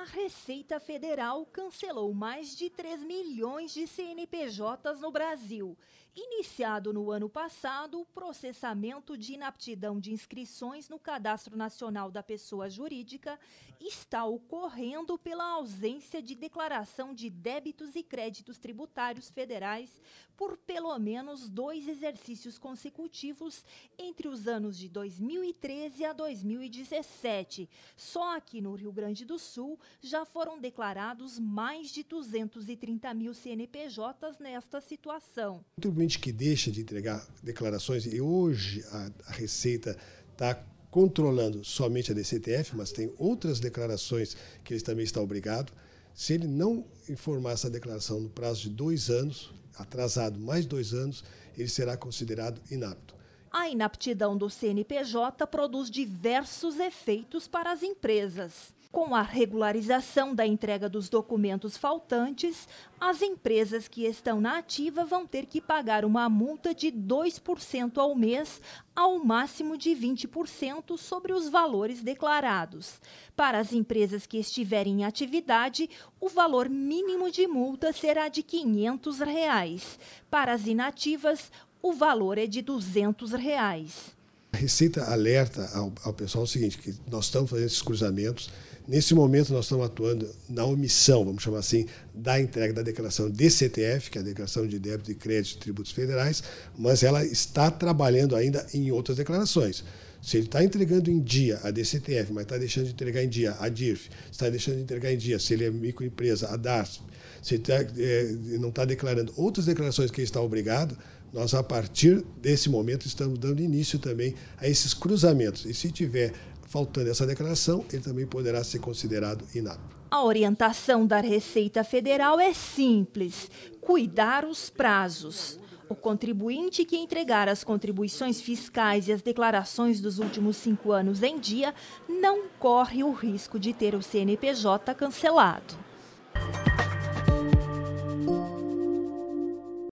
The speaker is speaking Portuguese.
a Receita Federal cancelou mais de 3 milhões de CNPJs no Brasil. Iniciado no ano passado, o processamento de inaptidão de inscrições no Cadastro Nacional da Pessoa Jurídica está ocorrendo pela ausência de declaração de débitos e créditos tributários federais por pelo menos dois exercícios consecutivos entre os anos de 2013 a 2017. Só aqui no Rio Grande do Sul, já foram declarados mais de 230 mil CNPJs nesta situação. O contribuinte que deixa de entregar declarações, e hoje a, a Receita está controlando somente a DCTF, mas tem outras declarações que ele também está obrigado. Se ele não informar essa declaração no prazo de dois anos, atrasado mais dois anos, ele será considerado inapto. A inaptidão do CNPJ produz diversos efeitos para as empresas. Com a regularização da entrega dos documentos faltantes, as empresas que estão na ativa vão ter que pagar uma multa de 2% ao mês, ao máximo de 20% sobre os valores declarados. Para as empresas que estiverem em atividade, o valor mínimo de multa será de R$ 500. Reais. Para as inativas, o valor é de 200 reais. A Receita alerta ao, ao pessoal o seguinte, que nós estamos fazendo esses cruzamentos, Nesse momento, nós estamos atuando na omissão, vamos chamar assim, da entrega da declaração DCTF, que é a Declaração de Débito e Crédito de Tributos Federais, mas ela está trabalhando ainda em outras declarações. Se ele está entregando em dia a DCTF, mas está deixando de entregar em dia a DIRF, está deixando de entregar em dia, se ele é microempresa, a DARS, se ele tá, é, não está declarando outras declarações que ele está obrigado, nós, a partir desse momento, estamos dando início também a esses cruzamentos. E se tiver faltando essa declaração, ele também poderá ser considerado inapto. A orientação da Receita Federal é simples: cuidar os prazos. O contribuinte que entregar as contribuições fiscais e as declarações dos últimos cinco anos em dia não corre o risco de ter o CNPJ cancelado.